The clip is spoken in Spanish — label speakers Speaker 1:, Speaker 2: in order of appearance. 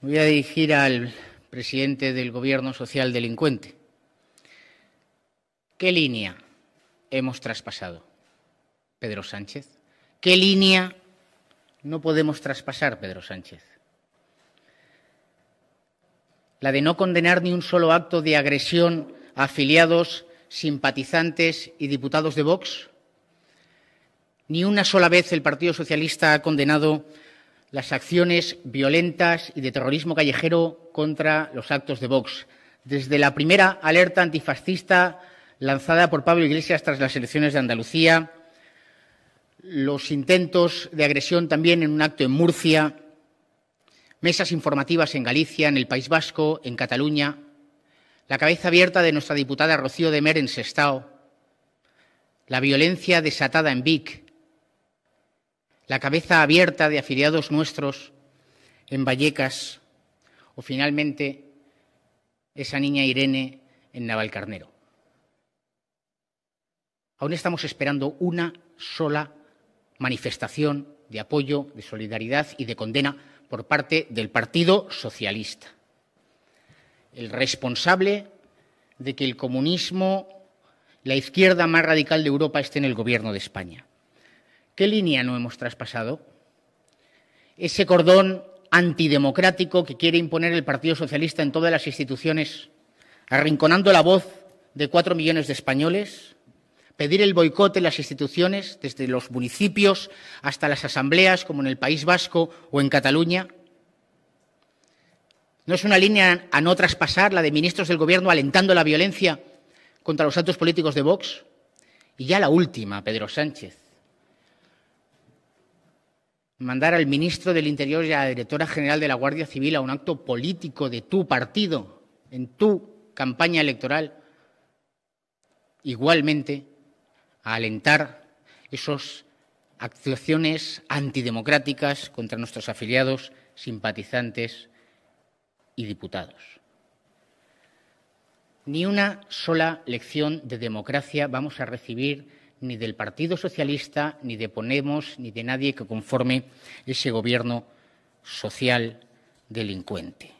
Speaker 1: voy a dirigir al presidente del Gobierno Social Delincuente. ¿Qué línea hemos traspasado, Pedro Sánchez? ¿Qué línea no podemos traspasar, Pedro Sánchez? La de no condenar ni un solo acto de agresión a afiliados, simpatizantes y diputados de Vox. Ni una sola vez el Partido Socialista ha condenado las acciones violentas y de terrorismo callejero contra los actos de Vox, desde la primera alerta antifascista lanzada por Pablo Iglesias tras las elecciones de Andalucía, los intentos de agresión también en un acto en Murcia, mesas informativas en Galicia, en el País Vasco, en Cataluña, la cabeza abierta de nuestra diputada Rocío de Mer en Sestao, la violencia desatada en Vic, la cabeza abierta de afiliados nuestros en Vallecas o finalmente esa niña Irene en Navalcarnero. Aún estamos esperando una sola manifestación de apoyo, de solidaridad y de condena por parte del Partido Socialista. El responsable de que el comunismo, la izquierda más radical de Europa, esté en el gobierno de España. ¿Qué línea no hemos traspasado? Ese cordón antidemocrático que quiere imponer el Partido Socialista en todas las instituciones, arrinconando la voz de cuatro millones de españoles, pedir el boicote en las instituciones, desde los municipios hasta las asambleas, como en el País Vasco o en Cataluña. ¿No es una línea a no traspasar la de ministros del Gobierno alentando la violencia contra los actos políticos de Vox? Y ya la última, Pedro Sánchez mandar al ministro del Interior y a la directora general de la Guardia Civil a un acto político de tu partido, en tu campaña electoral, igualmente a alentar esas actuaciones antidemocráticas contra nuestros afiliados, simpatizantes y diputados. Ni una sola lección de democracia vamos a recibir ni del Partido Socialista, ni de Ponemos, ni de nadie que conforme ese gobierno social delincuente.